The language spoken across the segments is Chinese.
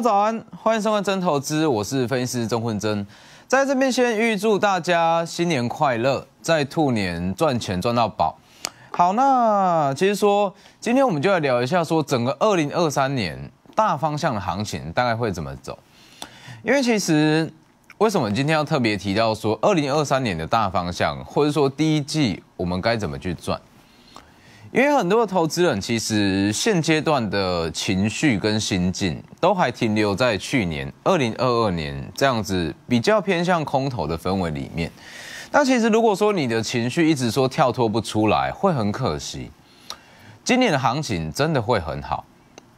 早安，欢迎收看《真投资》，我是分析师钟混真，在这边先预祝大家新年快乐，在兔年赚钱赚到宝。好，那其实说今天我们就来聊一下，说整个二零二三年大方向的行情大概会怎么走？因为其实为什么今天要特别提到说二零二三年的大方向，或者说第一季我们该怎么去赚？因为很多的投资人其实现阶段的情绪跟心境都还停留在去年二零二二年这样子比较偏向空头的氛围里面。那其实如果说你的情绪一直说跳脱不出来，会很可惜。今年的行情真的会很好，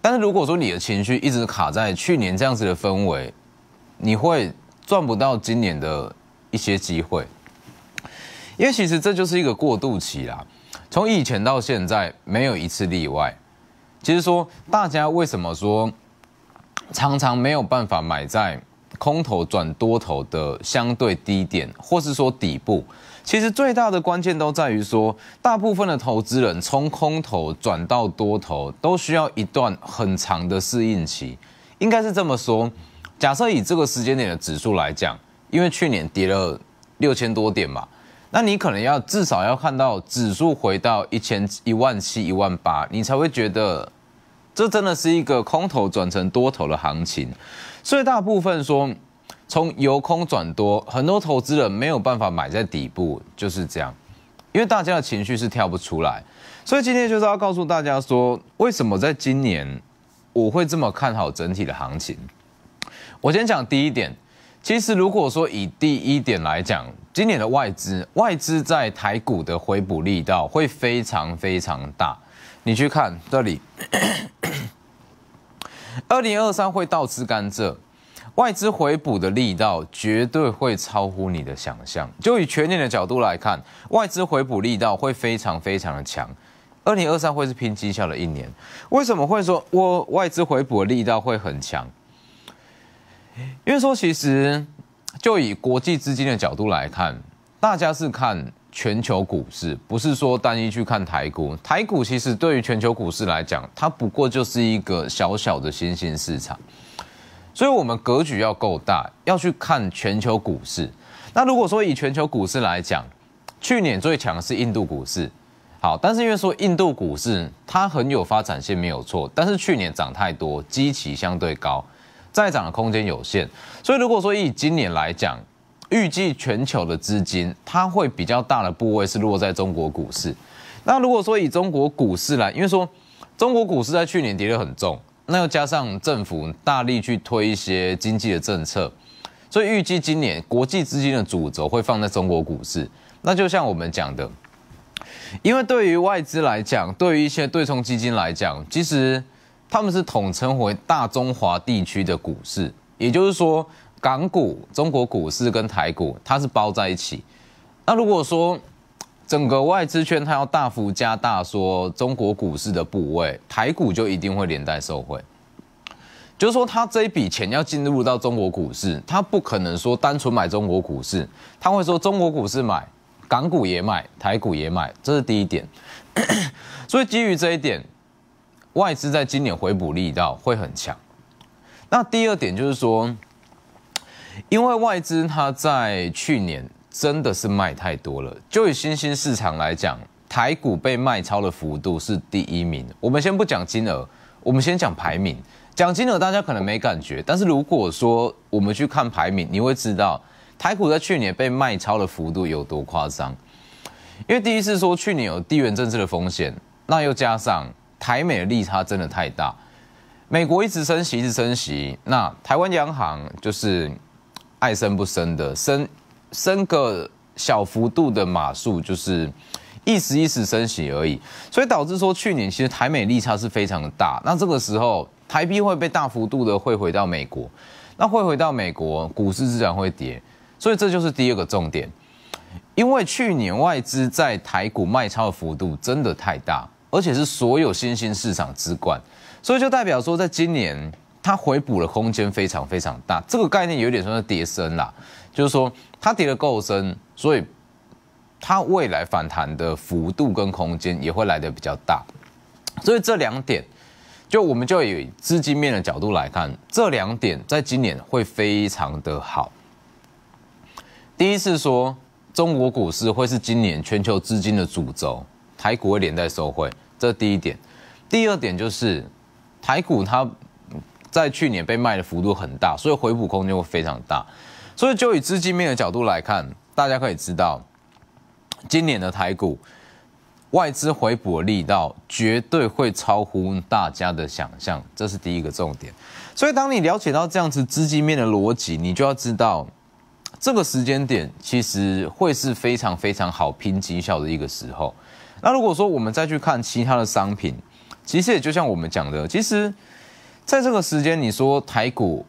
但是如果说你的情绪一直卡在去年这样子的氛围，你会赚不到今年的一些机会。因为其实这就是一个过渡期啦。从以前到现在没有一次例外。其实说大家为什么说常常没有办法买在空头转多头的相对低点，或是说底部，其实最大的关键都在于说，大部分的投资人从空头转到多头都需要一段很长的适应期。应该是这么说，假设以这个时间点的指数来讲，因为去年跌了六千多点嘛。那你可能要至少要看到指数回到一千一万七一万八，你才会觉得这真的是一个空头转成多头的行情。所以大部分说从由空转多，很多投资人没有办法买在底部，就是这样，因为大家的情绪是跳不出来。所以今天就是要告诉大家说，为什么在今年我会这么看好整体的行情。我先讲第一点。其实，如果说以第一点来讲，今年的外资外资在台股的回补力道会非常非常大。你去看这里，二零二三会倒置甘蔗，外资回补的力道绝对会超乎你的想象。就以全年的角度来看，外资回补力道会非常非常的强。二零二三会是拼绩效的一年。为什么会说，我外资回补的力道会很强？因为说，其实就以国际资金的角度来看，大家是看全球股市，不是说单一去看台股。台股其实对于全球股市来讲，它不过就是一个小小的新兴市场。所以，我们格局要够大，要去看全球股市。那如果说以全球股市来讲，去年最强是印度股市。好，但是因为说印度股市它很有发展性，没有错。但是去年涨太多，基期相对高。再涨的空间有限，所以如果说以今年来讲，预计全球的资金它会比较大的部位是落在中国股市。那如果说以中国股市来，因为说中国股市在去年跌得很重，那又加上政府大力去推一些经济的政策，所以预计今年国际资金的主轴会放在中国股市。那就像我们讲的，因为对于外资来讲，对于一些对冲基金来讲，其实。他们是统称为大中华地区的股市，也就是说，港股、中国股市跟台股，它是包在一起。那如果说整个外资圈它要大幅加大说中国股市的部位，台股就一定会连带受惠。就是说，他这一笔钱要进入到中国股市，他不可能说单纯买中国股市，他会说中国股市买，港股也买，台股也买，这是第一点。所以基于这一点。外资在今年回补力道会很强。那第二点就是说，因为外资它在去年真的是卖太多了。就以新兴市场来讲，台股被卖超的幅度是第一名。我们先不讲金额，我们先讲排名。讲金额大家可能没感觉，但是如果说我们去看排名，你会知道台股在去年被卖超的幅度有多夸张。因为第一次说去年有地缘政治的风险，那又加上。台美利差真的太大，美国一直升息，一直升息，那台湾央行就是爱升不升的，升升个小幅度的码数，就是一时一时升息而已，所以导致说去年其实台美利差是非常的大，那这个时候台币会被大幅度的汇回到美国，那汇回到美国，股市自然会跌，所以这就是第二个重点，因为去年外资在台股卖超的幅度真的太大。而且是所有新兴市场之冠，所以就代表说，在今年它回补的空间非常非常大。这个概念有点算是跌升啦，就是说它跌得够深，所以它未来反弹的幅度跟空间也会来的比较大。所以这两点，就我们就有资金面的角度来看，这两点在今年会非常的好。第一是说，中国股市会是今年全球资金的主轴。台股会连带受惠，这是第一点。第二点就是，台股它在去年被卖的幅度很大，所以回补空间会非常大。所以就以资金面的角度来看，大家可以知道，今年的台股外资回补力道绝对会超乎大家的想象，这是第一个重点。所以当你了解到这样子资金面的逻辑，你就要知道，这个时间点其实会是非常非常好拼绩效的一个时候。那如果说我们再去看其他的商品，其实也就像我们讲的，其实在这个时间，你说台股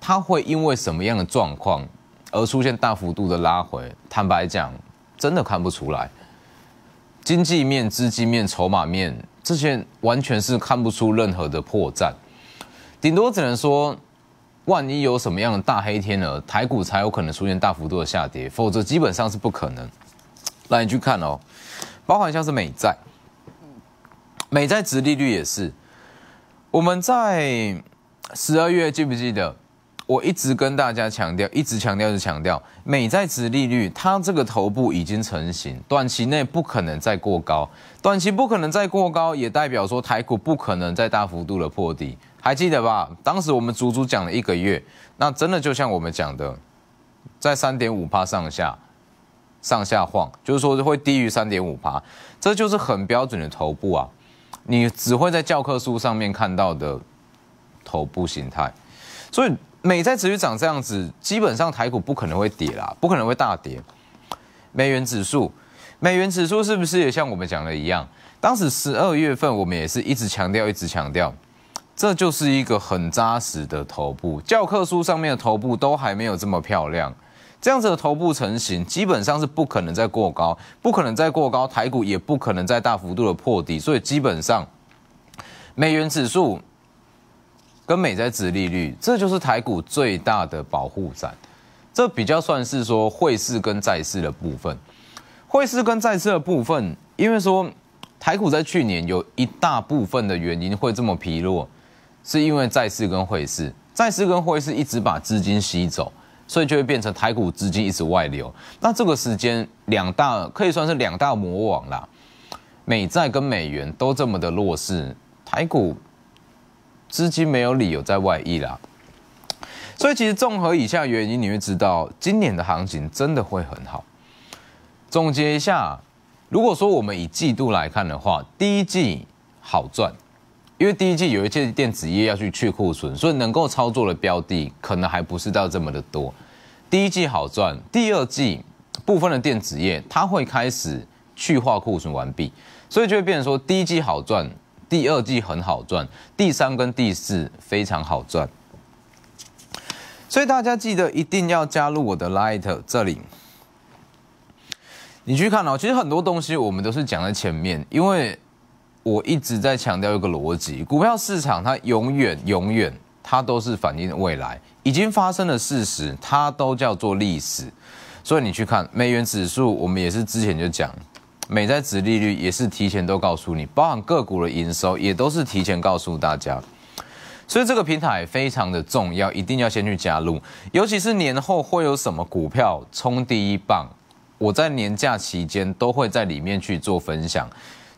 它会因为什么样的状况而出现大幅度的拉回？坦白讲，真的看不出来。经济面、资金面、筹码面这些完全是看不出任何的破绽，顶多只能说，万一有什么样的大黑天鹅，台股才有可能出现大幅度的下跌，否则基本上是不可能。那你去看哦。包含像是美债，美债值利率也是。我们在十二月记不记得？我一直跟大家强调，一直强调就强调，美债值利率它这个头部已经成型，短期内不可能再过高，短期不可能再过高，也代表说台股不可能再大幅度的破底，还记得吧？当时我们足足讲了一个月，那真的就像我们讲的，在三点五趴上下。上下晃，就是说会低于三点五趴，这就是很标准的头部啊，你只会在教科书上面看到的头部形态。所以美在持续涨这样子，基本上台股不可能会跌啦，不可能会大跌。美元指数，美元指数是不是也像我们讲的一样？当时十二月份我们也是一直强调，一直强调，这就是一个很扎实的头部，教科书上面的头部都还没有这么漂亮。这样子的头部成型，基本上是不可能再过高，不可能再过高，台股也不可能再大幅度的破底，所以基本上，美元指数跟美债殖利率，这就是台股最大的保护伞。这比较算是说汇市跟债市的部分，汇市跟债市的部分，因为说台股在去年有一大部分的原因会这么疲弱，是因为债市跟汇市，债市跟汇市一直把资金吸走。所以就会变成台股资金一直外流。那这个时间，两大可以算是两大魔王啦，美债跟美元都这么的弱势，台股资金没有理由在外溢啦。所以其实综合以下原因，你会知道今年的行情真的会很好。总结一下，如果说我们以季度来看的话，第一季好赚，因为第一季有一些电子业要去去库存，所以能够操作的标的可能还不是到这么的多。第一季好赚，第二季部分的电子业它会开始去化库存完毕，所以就会变成说第一季好赚，第二季很好赚，第三跟第四非常好赚。所以大家记得一定要加入我的 l i g h t 这里你去看哦。其实很多东西我们都是讲在前面，因为我一直在强调一个逻辑：股票市场它永远永远它都是反映未来。已经发生的事实，它都叫做历史。所以你去看美元指数，我们也是之前就讲美债、指利率也是提前都告诉你，包含个股的营收也都是提前告诉大家。所以这个平台非常的重要，一定要先去加入。尤其是年后会有什么股票冲第一棒，我在年假期间都会在里面去做分享。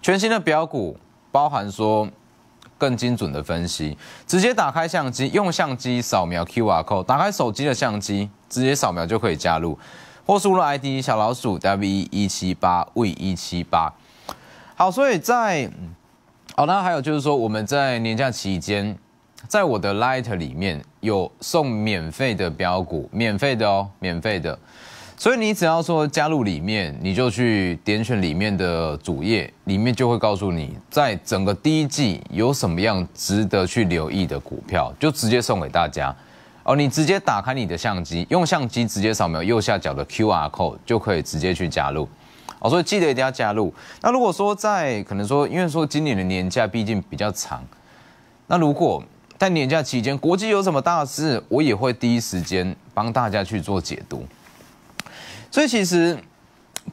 全新的标股，包含说。更精准的分析，直接打开相机，用相机扫描 Q R code，打开手机的相机，直接扫描就可以加入，或输入 ID 小老鼠 W 一七八 V 一七八。好，所以在，好，那还有就是说，我们在年假期间，在我的 Light 里面有送免费的标股，免费的哦，免费的。所以你只要说加入里面，你就去点选里面的主页，里面就会告诉你，在整个第一季有什么样值得去留意的股票，就直接送给大家。哦，你直接打开你的相机，用相机直接扫描右下角的 QR code 就可以直接去加入。哦，所以记得一定要加入。那如果说在可能说，因为说今年的年假毕竟比较长，那如果在年假期间，国际有什么大事，我也会第一时间帮大家去做解读。所以其实，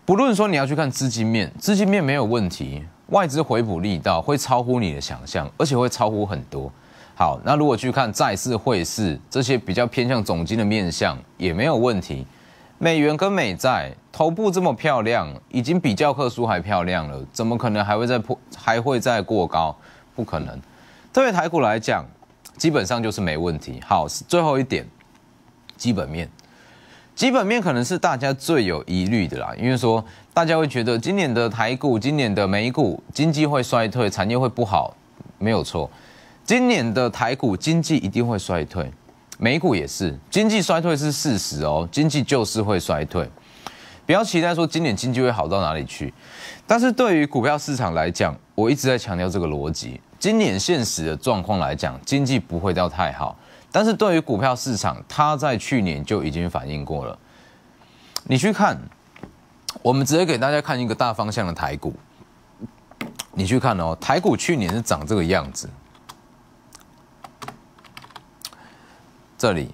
不论说你要去看资金面，资金面没有问题，外资回补力道会超乎你的想象，而且会超乎很多。好，那如果去看债市、汇市这些比较偏向总金的面相，也没有问题。美元跟美债头部这么漂亮，已经比教科书还漂亮了，怎么可能还会再破，还会再过高？不可能。对于台股来讲，基本上就是没问题。好，最后一点，基本面。基本面可能是大家最有疑虑的啦，因为说大家会觉得今年的台股、今年的美股经济会衰退，产业会不好，没有错。今年的台股经济一定会衰退，美股也是，经济衰退是事实哦，经济就是会衰退。不要期待说今年经济会好到哪里去，但是对于股票市场来讲，我一直在强调这个逻辑。今年现实的状况来讲，经济不会到太好。但是对于股票市场，它在去年就已经反映过了。你去看，我们直接给大家看一个大方向的台股。你去看哦，台股去年是长这个样子，这里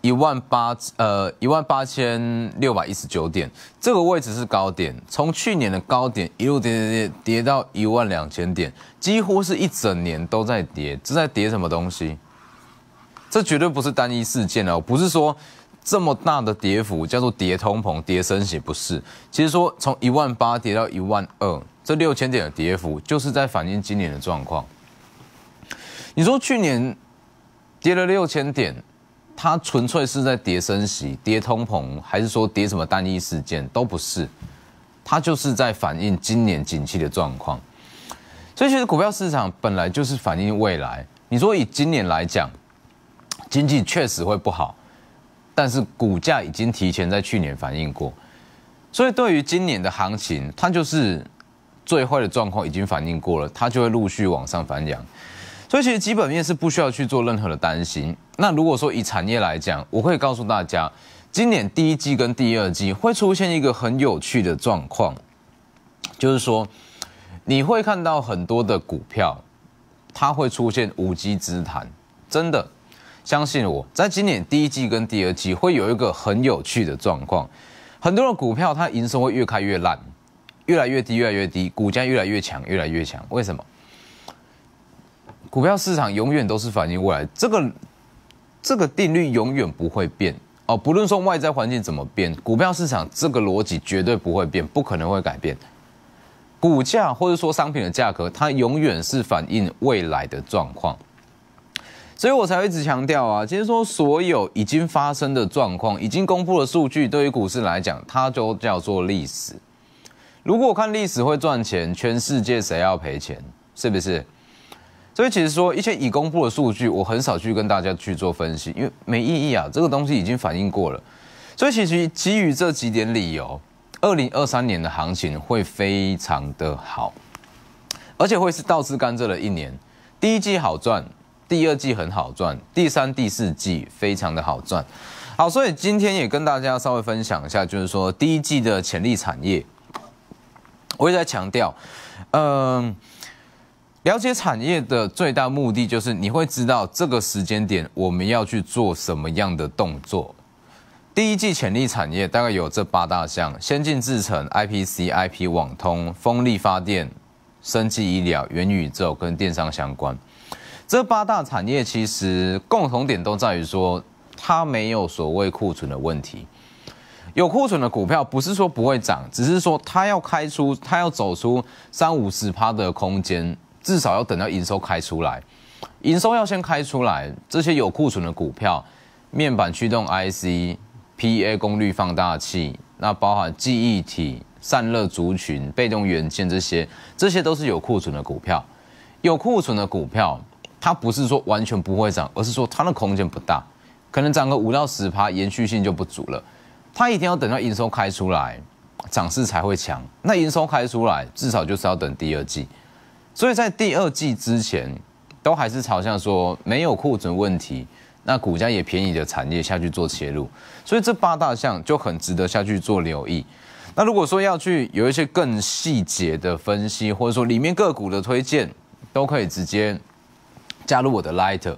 一万八呃一万八千六百一十九点，这个位置是高点，从去年的高点一路跌跌跌跌到一万两千点，几乎是一整年都在跌，这在跌什么东西？这绝对不是单一事件了，不是说这么大的跌幅叫做跌通膨、跌升息，不是。其实说从一万八跌到一万二，这六千点的跌幅，就是在反映今年的状况。你说去年跌了六千点，它纯粹是在跌升息、跌通膨，还是说跌什么单一事件？都不是，它就是在反映今年景气的状况。所以其实股票市场本来就是反映未来。你说以今年来讲。经济确实会不好，但是股价已经提前在去年反映过，所以对于今年的行情，它就是最坏的状况已经反映过了，它就会陆续往上反扬。所以其实基本面是不需要去做任何的担心。那如果说以产业来讲，我会告诉大家，今年第一季跟第二季会出现一个很有趣的状况，就是说你会看到很多的股票，它会出现无稽之谈，真的。相信我在今年第一季跟第二季会有一个很有趣的状况，很多的股票它营收会越开越烂，越来越低，越来越低，股价越来越强，越来越强。为什么？股票市场永远都是反映未来，这个这个定律永远不会变哦，不论说外在环境怎么变，股票市场这个逻辑绝对不会变，不可能会改变。股价或者说商品的价格，它永远是反映未来的状况。所以，我才会一直强调啊！其实说，所有已经发生的状况、已经公布的数据，对于股市来讲，它就叫做历史。如果看历史会赚钱，全世界谁要赔钱？是不是？所以，其实说，一些已公布的数据，我很少去跟大家去做分析，因为没意义啊！这个东西已经反映过了。所以，其实基于这几点理由，二零二三年的行情会非常的好，而且会是倒置甘蔗的一年，第一季好赚。第二季很好赚，第三、第四季非常的好赚。好，所以今天也跟大家稍微分享一下，就是说第一季的潜力产业，我也在强调，嗯，了解产业的最大目的就是你会知道这个时间点我们要去做什么样的动作。第一季潜力产业大概有这八大项：先进制程、I P C、I P 网通、风力发电、生技医疗、元宇宙跟电商相关。这八大产业其实共同点都在于说，它没有所谓库存的问题。有库存的股票不是说不会涨，只是说它要开出，它要走出三五十趴的空间，至少要等到营收开出来，营收要先开出来。这些有库存的股票，面板驱动 IC、PA 功率放大器，那包含记忆体、散热族群、被动元件这些，这些都是有库存的股票。有库存的股票。它不是说完全不会涨，而是说它的空间不大，可能涨个五到十趴，延续性就不足了。它一定要等到营收开出来，涨势才会强。那营收开出来，至少就是要等第二季。所以在第二季之前，都还是朝向说没有库存问题，那股价也便宜的产业下去做切入。所以这八大项就很值得下去做留意。那如果说要去有一些更细节的分析，或者说里面个股的推荐，都可以直接。加入我的 Light，e r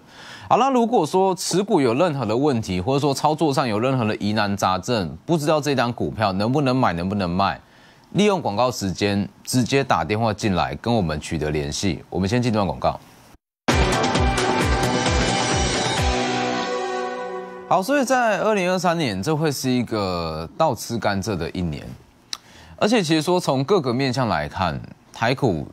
好了。如果说持股有任何的问题，或者说操作上有任何的疑难杂症，不知道这张股票能不能买，能不能卖，利用广告时间直接打电话进来跟我们取得联系。我们先进段广告。好，所以在二零二三年，这会是一个倒吃甘蔗的一年，而且其实说从各个面向来看，台股。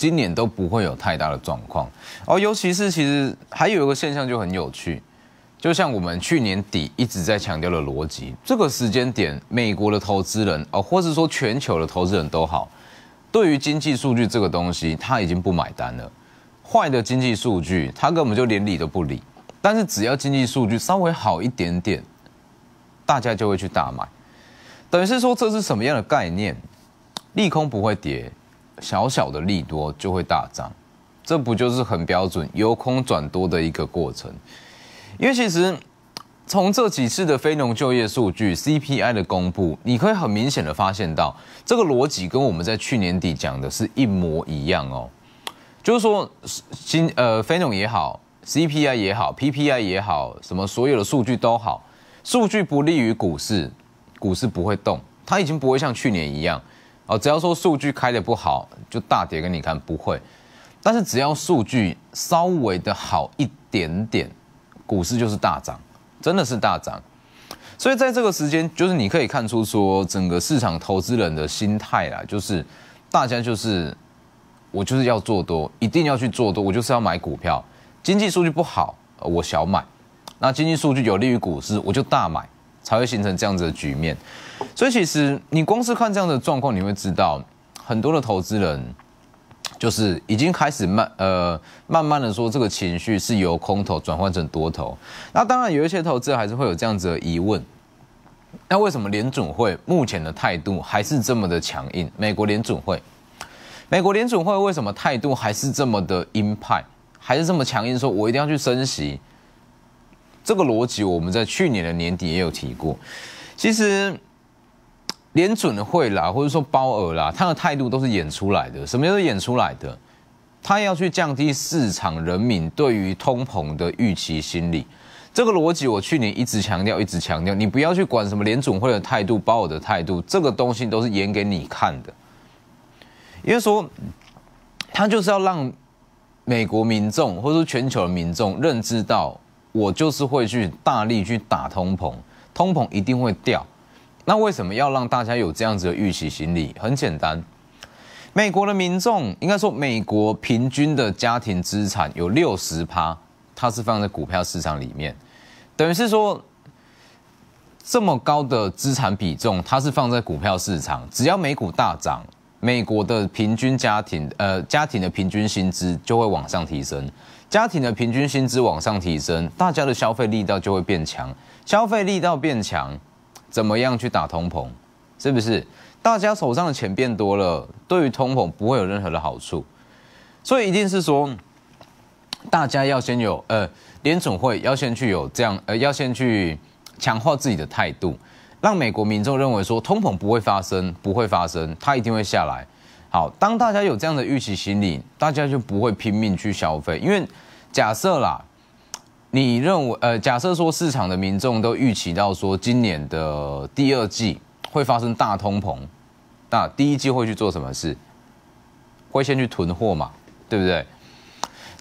今年都不会有太大的状况哦，尤其是其实还有一个现象就很有趣，就像我们去年底一直在强调的逻辑，这个时间点，美国的投资人哦，或者说全球的投资人都好，对于经济数据这个东西，他已经不买单了，坏的经济数据他根本就连理都不理，但是只要经济数据稍微好一点点，大家就会去大买，等于是说这是什么样的概念？利空不会跌。小小的利多就会大涨，这不就是很标准由空转多的一个过程？因为其实从这几次的非农就业数据、CPI 的公布，你可以很明显的发现到这个逻辑跟我们在去年底讲的是一模一样哦。就是说，新呃非农也好、CPI 也好、PPI 也好，什么所有的数据都好，数据不利于股市，股市不会动，它已经不会像去年一样。哦，只要说数据开的不好，就大跌给你看，不会。但是只要数据稍微的好一点点，股市就是大涨，真的是大涨。所以在这个时间，就是你可以看出说，整个市场投资人的心态啊，就是大家就是我就是要做多，一定要去做多，我就是要买股票。经济数据不好，我小买；那经济数据有利于股市，我就大买。才会形成这样子的局面，所以其实你光是看这样的状况，你会知道很多的投资人就是已经开始慢呃慢慢的说这个情绪是由空头转换成多头。那当然有一些投资人还是会有这样子的疑问，那为什么联准会目前的态度还是这么的强硬？美国联准会，美国联准会为什么态度还是这么的鹰派，还是这么强硬？说我一定要去升息。这个逻辑我们在去年的年底也有提过。其实，连准会啦，或者说包尔啦，他的态度都是演出来的。什么又是演出来的？他要去降低市场人民对于通膨的预期心理。这个逻辑我去年一直强调，一直强调，你不要去管什么联准会的态度，包尔的态度，这个东西都是演给你看的。因为说，他就是要让美国民众或者说全球的民众认知到。我就是会去大力去打通膨，通膨一定会掉。那为什么要让大家有这样子的预期心理？很简单，美国的民众应该说，美国平均的家庭资产有六十趴，它是放在股票市场里面，等于是说这么高的资产比重，它是放在股票市场，只要美股大涨。美国的平均家庭，呃，家庭的平均薪资就会往上提升。家庭的平均薪资往上提升，大家的消费力道就会变强。消费力道变强，怎么样去打通膨？是不是？大家手上的钱变多了，对于通膨不会有任何的好处。所以一定是说，大家要先有，呃，联总会要先去有这样，呃，要先去强化自己的态度。让美国民众认为说通膨不会发生，不会发生，它一定会下来。好，当大家有这样的预期心理，大家就不会拼命去消费。因为假设啦，你认为呃，假设说市场的民众都预期到说今年的第二季会发生大通膨，那第一季会去做什么事？会先去囤货嘛，对不对？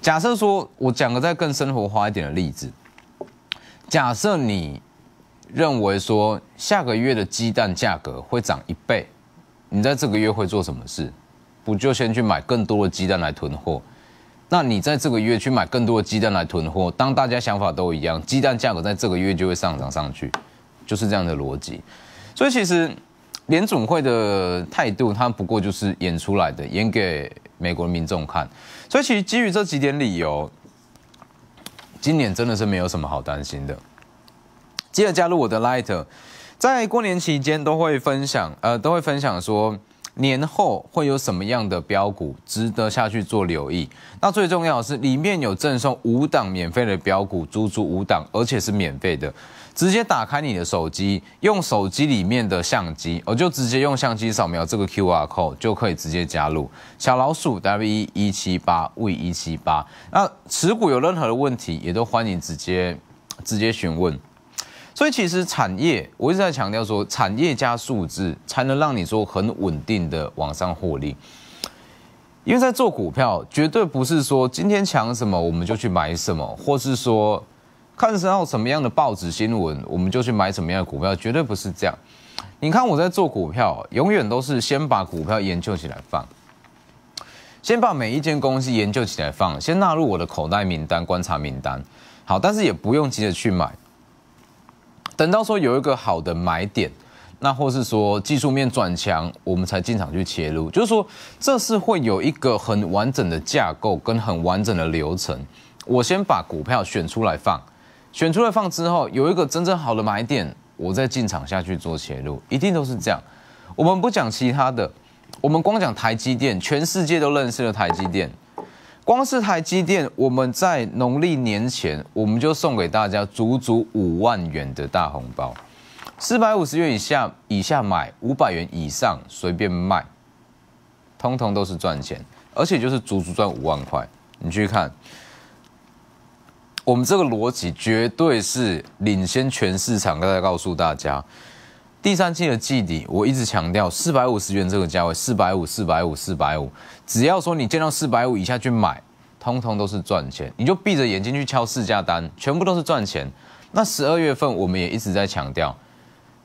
假设说，我讲个再更生活化一点的例子，假设你认为说。下个月的鸡蛋价格会涨一倍，你在这个月会做什么事？不就先去买更多的鸡蛋来囤货？那你在这个月去买更多的鸡蛋来囤货，当大家想法都一样，鸡蛋价格在这个月就会上涨上去，就是这样的逻辑。所以其实联总会的态度，它不过就是演出来的，演给美国民众看。所以其实基于这几点理由，今年真的是没有什么好担心的。记得加入我的 Light。在过年期间都会分享，呃，都会分享说年后会有什么样的标股值得下去做留意。那最重要的是里面有赠送五档免费的标股，足足五档，而且是免费的。直接打开你的手机，用手机里面的相机，我就直接用相机扫描这个 Q R code 就可以直接加入小老鼠 W 一一七八 V 一七八。那持股有任何的问题，也都欢迎直接直接询问。所以其实产业，我一直在强调说，产业加数字才能让你说很稳定的往上获利。因为在做股票，绝对不是说今天强什么我们就去买什么，或是说看上什么样的报纸新闻我们就去买什么样的股票，绝对不是这样。你看我在做股票，永远都是先把股票研究起来放，先把每一间公司研究起来放，先纳入我的口袋名单、观察名单。好，但是也不用急着去买。等到说有一个好的买点，那或是说技术面转强，我们才进场去切入。就是说，这是会有一个很完整的架构跟很完整的流程。我先把股票选出来放，选出来放之后，有一个真正好的买点，我再进场下去做切入，一定都是这样。我们不讲其他的，我们光讲台积电，全世界都认识的台积电。光是台积电，我们在农历年前，我们就送给大家足足五万元的大红包，四百五十元以下，以下买五百元以上随便卖，通通都是赚钱，而且就是足足赚五万块。你去看，我们这个逻辑绝对是领先全市场。大才告诉大家。第三季的季底，我一直强调四百五十元这个价位，四百五、四百五、四百五，只要说你见到四百五以下去买，通通都是赚钱。你就闭着眼睛去敲市价单，全部都是赚钱。那十二月份我们也一直在强调，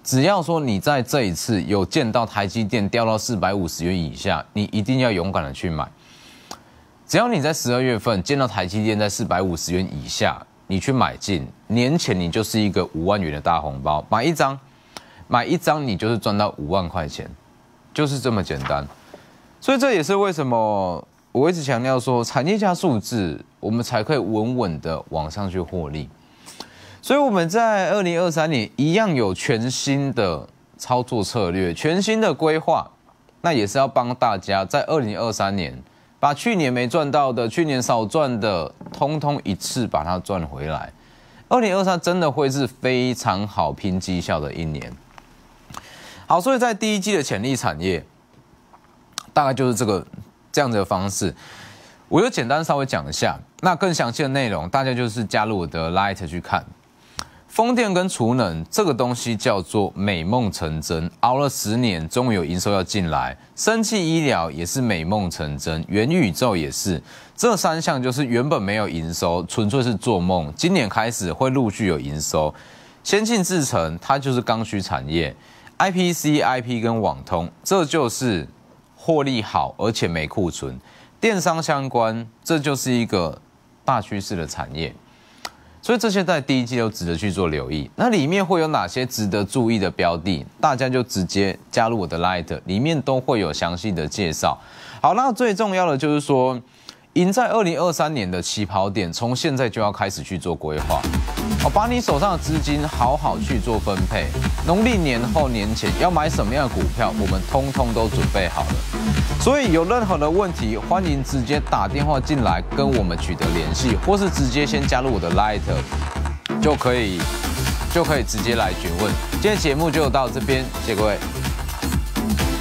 只要说你在这一次有见到台积电掉到四百五十元以下，你一定要勇敢的去买。只要你在十二月份见到台积电在四百五十元以下，你去买进，年前你就是一个五万元的大红包，买一张。买一张，你就是赚到五万块钱，就是这么简单。所以这也是为什么我一直强调说，产业加数字，我们才可以稳稳的往上去获利。所以我们在二零二三年一样有全新的操作策略，全新的规划，那也是要帮大家在二零二三年把去年没赚到的，去年少赚的，通通一次把它赚回来。二零二三真的会是非常好拼绩效的一年。好，所以在第一季的潜力产业，大概就是这个这样子的方式，我就简单稍微讲一下。那更详细的内容，大家就是加入我的 Light 去看。风电跟储能这个东西叫做美梦成真，熬了十年，终于有营收要进来。生气医疗也是美梦成真，元宇宙也是，这三项就是原本没有营收，纯粹是做梦，今年开始会陆续有营收。先进制成它就是刚需产业。IPC、IP 跟网通，这就是获利好而且没库存，电商相关，这就是一个大趋势的产业。所以这些在第一季都值得去做留意。那里面会有哪些值得注意的标的？大家就直接加入我的 Light，里面都会有详细的介绍。好，那最重要的就是说。赢在二零二三年的起跑点，从现在就要开始去做规划。哦，把你手上的资金好好去做分配。农历年后年前要买什么样的股票，我们通通都准备好了。所以有任何的问题，欢迎直接打电话进来跟我们取得联系，或是直接先加入我的 Light，就可以就可以直接来询问。今天节目就到这边，谢谢各位。